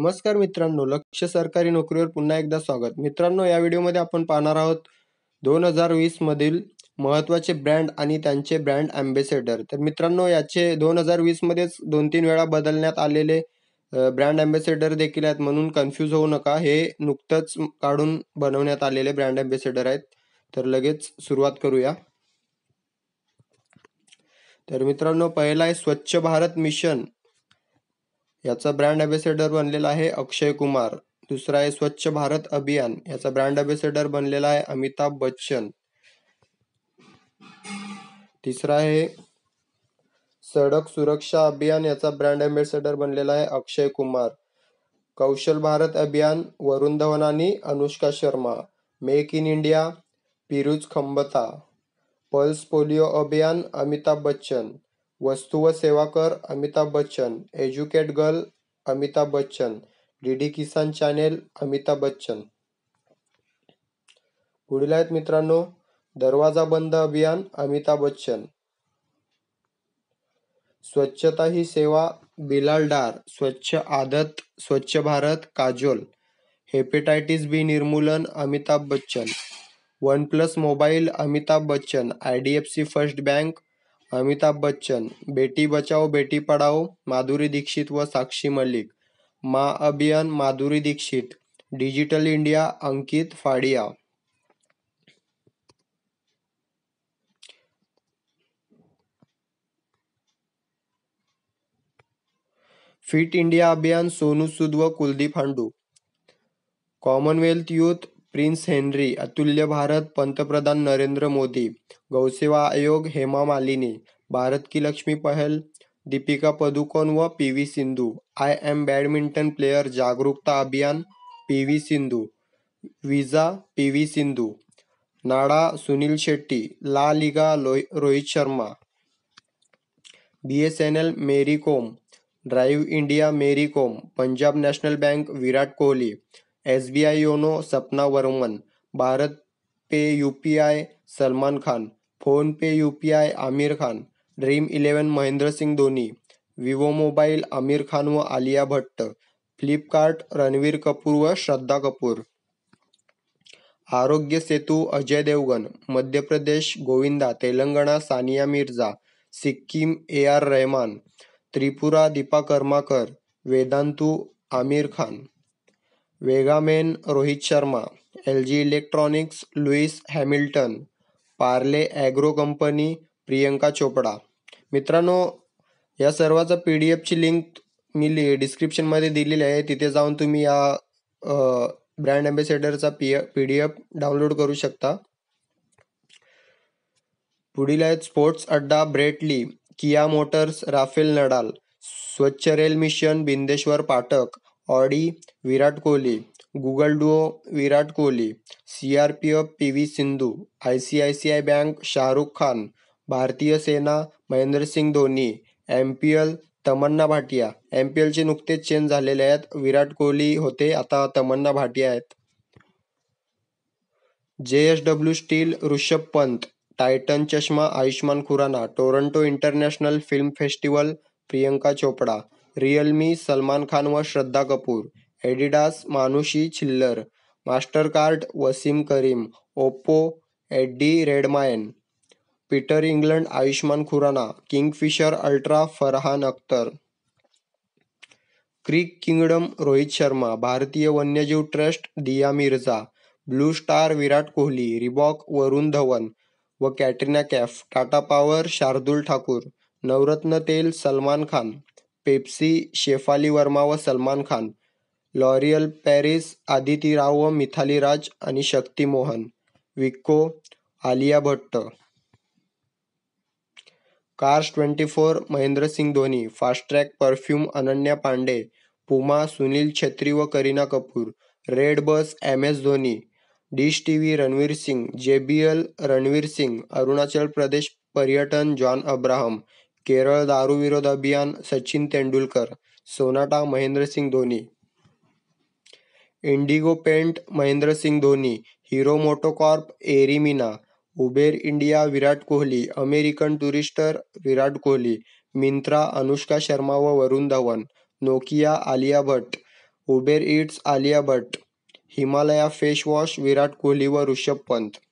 नमस्कार मित्रांनो लक्ष सरकारी नोकरीवर पुन्हा एकदा स्वागत मित्रांनो या व्हिडिओमध्ये आपण पाहणार आहोत दोन हजार वीसमधील महत्त्वाचे ब्रँड आणि त्यांचे ब्रँड ॲम्बेसेडर तर मित्रांनो याचे दोन हजार वीसमध्येच दोन तीन वेळा बदलण्यात आलेले ब्रँड अम्बेसेडर देखील आहेत म्हणून कन्फ्यूज होऊ नका हे नुकतंच काढून बनवण्यात आलेले ब्रँड ॲम्बेसेडर आहेत तर लगेच सुरुवात करूया तर मित्रांनो पहिला आहे स्वच्छ भारत मिशन याचा ब्रँड अम्बेसेडर बनलेला आहे अक्षय कुमार दुसरा आहे स्वच्छ भारत अभियान याचा ब्रँड अम्बेसेडर बनलेला आहे अमिताभ बच्चन तिसरा आहे सडक सुरक्षा अभियान याचा ब्रँड ॲम्बेसेडर बनलेला आहे अक्षय कुमार कौशल भारत अभियान वरुण धवन आणि Anushka Sharma make in India Piruz Khambatta pulse polio अभियान अमिताभ बच्चन वस्तू व सेवा कर Amitabh Bachchan educate girl Amitabh Bachchan D D Kisan channel Amitabh Bachchan पुढील आहेत मित्रांनो दरवाजा बंद अभियान अमिताभ बच्चन स्वच्छता ही सेवा बिलाल डार स्वच्छ आदत स्वच्छ भारत काजोल हेपेटायटिस बी निर्मूलन Amitabh Bachchan one plus mobile Amitabh Bachchan I D F C first bank Amitabh Bachchan Beti Bachao Beti Padhao Madhuri Dixit व साक्षी मलिक मा अभियान Madhuri Dixit digital India Ankit Fadia fit India अभियान सोनू सूद व Kuldeep Handoo Commonwealth youth prince Henry Atulya Bharat पंतप्रधान नरेंद्र मोदी गौसेवा आयोग हेमा मालिनी भारत की लक्ष्मी पहल दीपिका पदुकोण व P V Sindhu I am badminton player जागरूकता अभियान P V Sindhu Visa P V Sindhu NADA Sunil Shetty La Liga Rohit Sharma B S N L Mary Kom drive India Mary Kom Punjab National Bank Virat Kohli S B I YONO Sapna Varman Bharat pe U P I Salman Khan pay U P I Aamir Khan Dream Eleven Mahendra Singh Dhoni Vivo mobile Aamir Khan व Alia Bhatt Flipkart Ranveer Kapoor व Shraddha Kapoor Aarogya Setu Ajay Devgn Madhya Pradesh Govinda Telangana Sania Mirza Sikkim A R Rahman Tripura Dipa Karmakar Vedantu Aamir Khan वेगामेन Rohit Sharma L G electronics Lewis Hamilton Parle agro company Priyanka Chopra मित्रांनो या सर्वाचं P D एफची link मी लि डिस्क्रिप्शनमध्ये दिलेली आहे तिथे जाऊन तुम्ही या ब्रँड ॲम्बेसेडरचा P P D F download करू शकता पुढील आहेत स्पोर्ट्स अड्डा Brett Lee Kia Motors Rafael Nadal Swachh rail mission Bindeshwar Pathak Audi Virat Kohli Google Duo Virat Kohli C R P F P V Sindhu I C I C I bank Shahrukh Khan भारतीय सेना Mahendra Singh Dhoni M P L Tamannaah Bhatia M P एलचे नुकतेच change झालेले आहेत विराट कोहली होते आता तमन्ना भाटिया आहेत J S W steel Rishabh Pant Titan चष्मा Ayushmann Khurrana Toronto international film festival Priyanka Chopra Realme Salman Khan व Shraddha Kapoor Adidas Manushi Chhillar Mastercard Wasim Karim Oppo Eddie Redmayne Peter England Ayushmann Khurrana Kingfisher ultra Farhan Akhtar Crick Kingdom Rohit Sharma भारतीय वन्यजीव trust Dia Mirza Blue Star Virat Kohli Reebok Varun Dhawan व कॅटरिना कॅफ टाटा पॉवर शार्दुल ठाकूर नवरत्न तेल सलमान खान पेप्सी शेफाली वर्मा व सलमान खान लॉरियल पॅरिस आदिती राव व मिथाली राज आणि Shakti Mohan Vicco Alia Bhatt cars twenty four Mahendra Singh Dhoni Fastrack perfume Ananya Panday Puma Sunil Chhetri व Kareena Kapoor red bus M S Dhoni Dish T V Ranveer Singh J B L Ranveer Singh Arunachal Pradesh पर्यटन John Abraham Kerala दारू विरोध अभियान Sachin Tendulkar Sonata Mahendra Singh Dhoni Indigo paint Mahendra Singh Dhoni Hero MotoCorp एरिमिना Uber India Virat Kohli American Tourister Virat Kohli Myntra Anushka Sharma व Varun Dhawan Nokia Alia Bhatt Uber Eats Alia Bhatt Himalaya face wash Virat Kohli व ऋषभ पंत